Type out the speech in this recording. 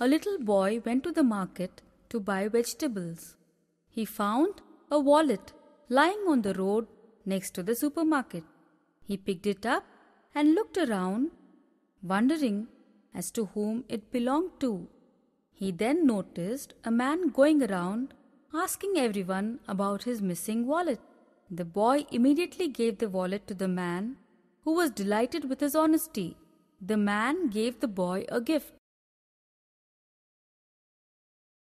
A little boy went to the market to buy vegetables. He found a wallet lying on the road next to the supermarket. He picked it up and looked around, wondering as to whom it belonged to. He then noticed a man going around asking everyone about his missing wallet. The boy immediately gave the wallet to the man, who was delighted with his honesty. The man gave the boy a gift.